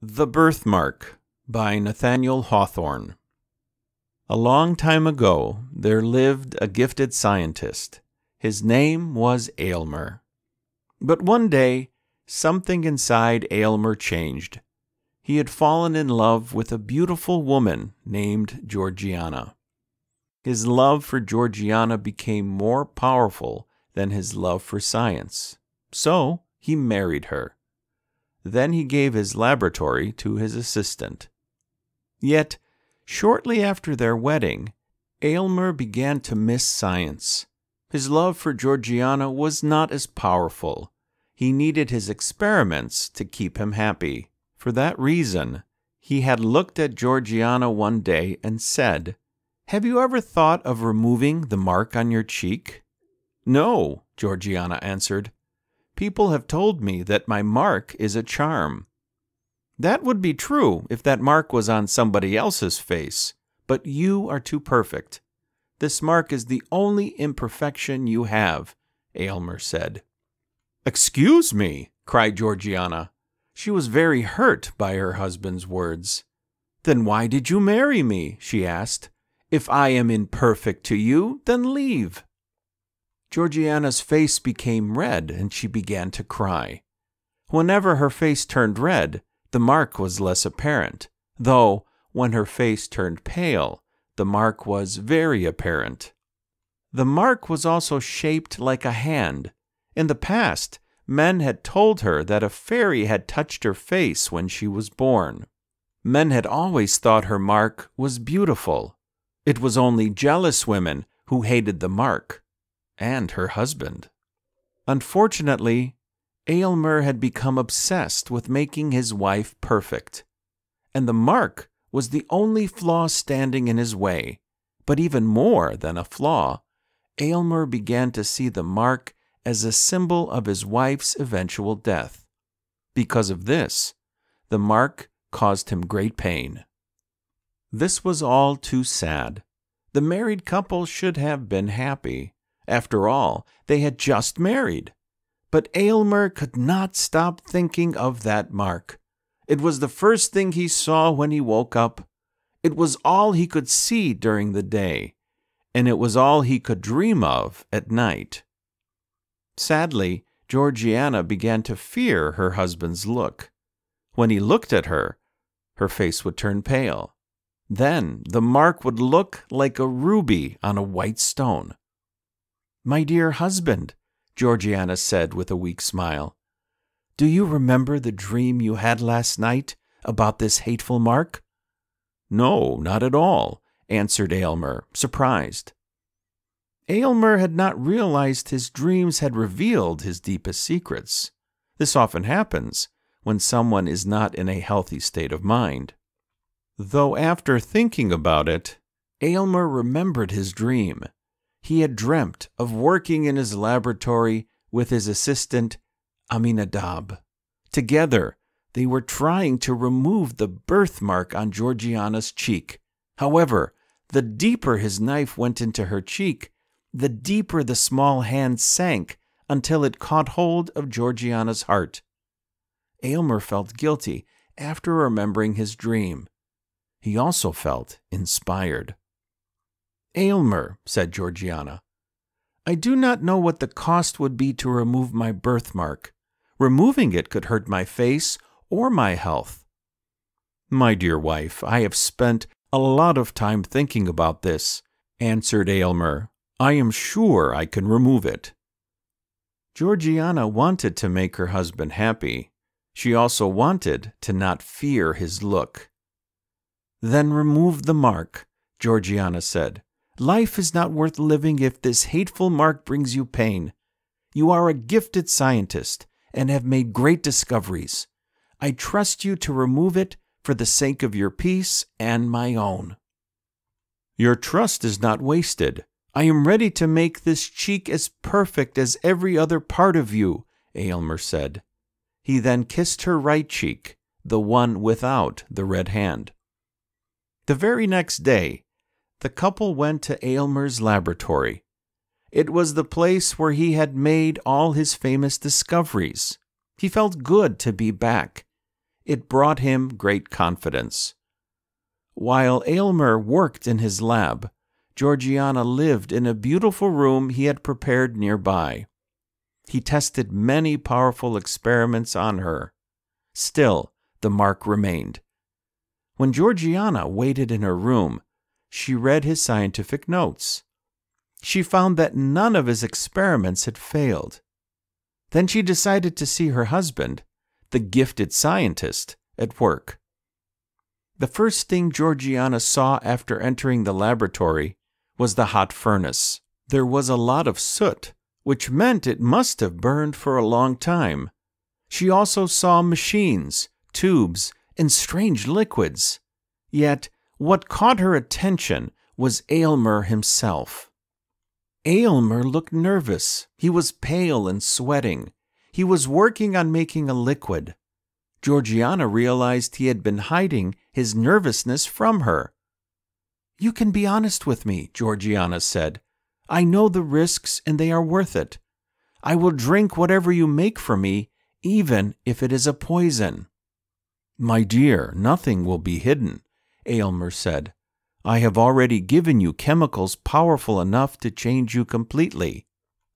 The Birthmark by Nathaniel Hawthorne. A long time ago, there lived a gifted scientist. His name was Aylmer. But one day, something inside Aylmer changed. He had fallen in love with a beautiful woman named Georgiana. His love for Georgiana became more powerful than his love for science. So he married her. Then he gave his laboratory to his assistant. Yet, shortly after their wedding, Aylmer began to miss science. His love for Georgiana was not as powerful. He needed his experiments to keep him happy. For that reason, he had looked at Georgiana one day and said, Have you ever thought of removing the mark on your cheek? No, Georgiana answered. People have told me that my mark is a charm. That would be true if that mark was on somebody else's face, but you are too perfect. This mark is the only imperfection you have, Aylmer said. Excuse me, cried Georgiana. She was very hurt by her husband's words. Then why did you marry me? she asked. If I am imperfect to you, then leave. Georgiana's face became red and she began to cry. Whenever her face turned red, the mark was less apparent, though when her face turned pale, the mark was very apparent. The mark was also shaped like a hand. In the past, men had told her that a fairy had touched her face when she was born. Men had always thought her mark was beautiful. It was only jealous women who hated the mark and her husband. Unfortunately, Aylmer had become obsessed with making his wife perfect, and the mark was the only flaw standing in his way. But even more than a flaw, Aylmer began to see the mark as a symbol of his wife's eventual death. Because of this, the mark caused him great pain. This was all too sad. The married couple should have been happy. After all, they had just married. But Aylmer could not stop thinking of that mark. It was the first thing he saw when he woke up. It was all he could see during the day, and it was all he could dream of at night. Sadly, Georgiana began to fear her husband's look. When he looked at her, her face would turn pale. Then the mark would look like a ruby on a white stone. My dear husband, Georgiana said with a weak smile, do you remember the dream you had last night about this hateful mark? No, not at all, answered Aylmer, surprised. Aylmer had not realized his dreams had revealed his deepest secrets. This often happens when someone is not in a healthy state of mind. Though after thinking about it, Aylmer remembered his dream he had dreamt of working in his laboratory with his assistant, Aminadab. Together, they were trying to remove the birthmark on Georgiana's cheek. However, the deeper his knife went into her cheek, the deeper the small hand sank until it caught hold of Georgiana's heart. Aylmer felt guilty after remembering his dream. He also felt inspired. Aylmer, said Georgiana, I do not know what the cost would be to remove my birthmark. Removing it could hurt my face or my health. My dear wife, I have spent a lot of time thinking about this, answered Aylmer. I am sure I can remove it. Georgiana wanted to make her husband happy. She also wanted to not fear his look. Then remove the mark, Georgiana said. Life is not worth living if this hateful mark brings you pain. You are a gifted scientist and have made great discoveries. I trust you to remove it for the sake of your peace and my own. Your trust is not wasted. I am ready to make this cheek as perfect as every other part of you, Aylmer said. He then kissed her right cheek, the one without the red hand. The very next day, the couple went to Aylmer's laboratory. It was the place where he had made all his famous discoveries. He felt good to be back. It brought him great confidence. While Aylmer worked in his lab, Georgiana lived in a beautiful room he had prepared nearby. He tested many powerful experiments on her. Still, the mark remained. When Georgiana waited in her room, she read his scientific notes. She found that none of his experiments had failed. Then she decided to see her husband, the gifted scientist, at work. The first thing Georgiana saw after entering the laboratory was the hot furnace. There was a lot of soot, which meant it must have burned for a long time. She also saw machines, tubes, and strange liquids. Yet what caught her attention was Aylmer himself. Aylmer looked nervous. He was pale and sweating. He was working on making a liquid. Georgiana realized he had been hiding his nervousness from her. You can be honest with me, Georgiana said. I know the risks and they are worth it. I will drink whatever you make for me, even if it is a poison. My dear, nothing will be hidden. Aylmer said. I have already given you chemicals powerful enough to change you completely.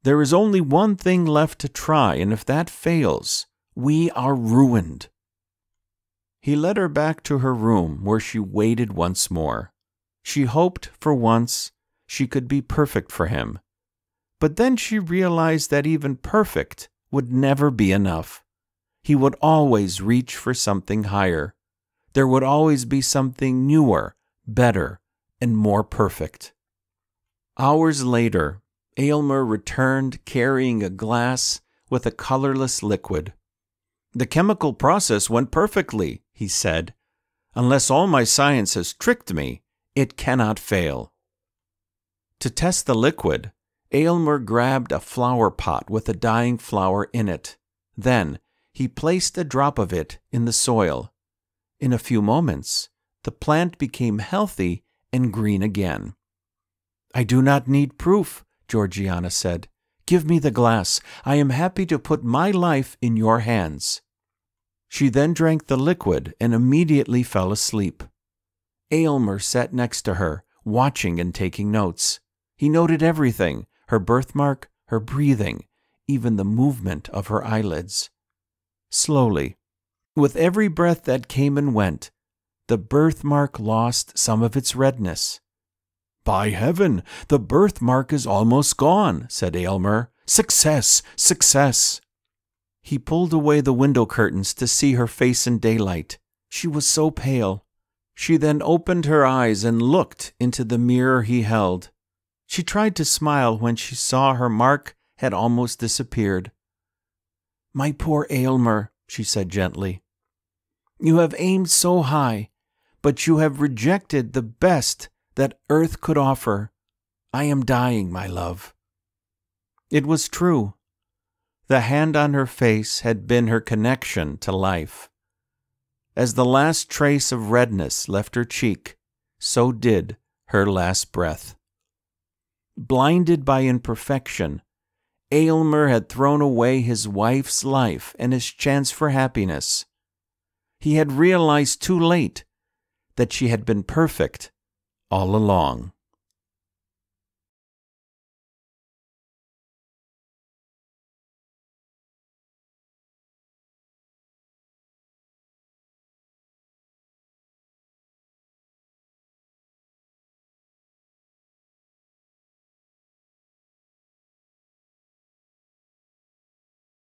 There is only one thing left to try, and if that fails, we are ruined. He led her back to her room, where she waited once more. She hoped, for once, she could be perfect for him. But then she realized that even perfect would never be enough. He would always reach for something higher there would always be something newer, better, and more perfect. Hours later, Aylmer returned carrying a glass with a colorless liquid. The chemical process went perfectly, he said. Unless all my science has tricked me, it cannot fail. To test the liquid, Aylmer grabbed a flower pot with a dying flower in it. Then he placed a drop of it in the soil. In a few moments, the plant became healthy and green again. I do not need proof, Georgiana said. Give me the glass. I am happy to put my life in your hands. She then drank the liquid and immediately fell asleep. Aylmer sat next to her, watching and taking notes. He noted everything her birthmark, her breathing, even the movement of her eyelids. Slowly, with every breath that came and went, the birthmark lost some of its redness. By heaven, the birthmark is almost gone, said Aylmer. Success! Success! He pulled away the window curtains to see her face in daylight. She was so pale. She then opened her eyes and looked into the mirror he held. She tried to smile when she saw her mark had almost disappeared. My poor Aylmer, she said gently. You have aimed so high, but you have rejected the best that earth could offer. I am dying, my love. It was true. The hand on her face had been her connection to life. As the last trace of redness left her cheek, so did her last breath. Blinded by imperfection, Aylmer had thrown away his wife's life and his chance for happiness he had realized too late that she had been perfect all along.